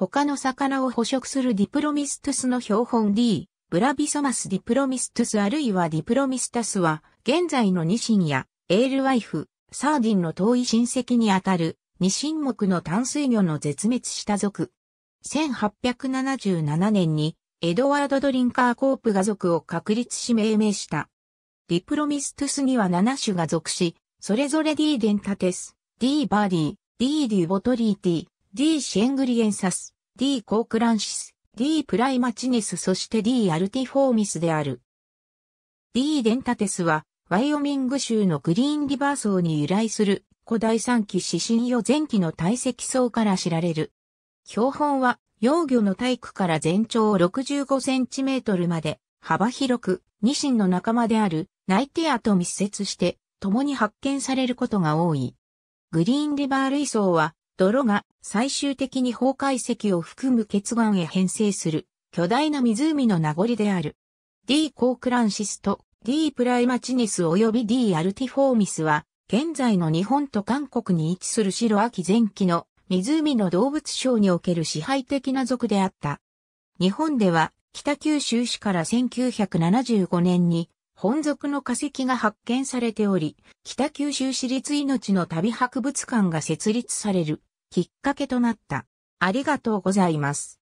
他の魚を捕食するディプロミストゥスの標本 D、ブラビソマスディプロミストゥスあるいはディプロミスタスは、現在のニシンやエールワイフ、サーディンの遠い親戚にあたる、ニシン目の淡水魚の絶滅した族。1877年に、エドワード・ドリンカー・コープが族を確立し命名した。ディプロミストゥスには7種が属し、それぞれ D デンタテス、D バーディ、D デュボトリーティ、D シェングリエンサス、D コークランシス、D プライマチネスそして D アルティフォーミスである。D デンタテスは、ワイオミング州のグリーンリバー層に由来する古代産期指針予前期の堆積層から知られる。標本は、幼魚の体育から全長65センチメートルまで、幅広く、ニシンの仲間であるナイティアと密接して、共に発見されることが多い。グリーンリバー類層は、泥が最終的に崩壊石を含む結岩へ編成する巨大な湖の名残である。D コークランシスと D プライマチネス及び D アルティフォーミスは現在の日本と韓国に位置する白秋前期の湖の動物省における支配的な族であった。日本では北九州市から1975年に本族の化石が発見されており、北九州市立命の旅博物館が設立されるきっかけとなった。ありがとうございます。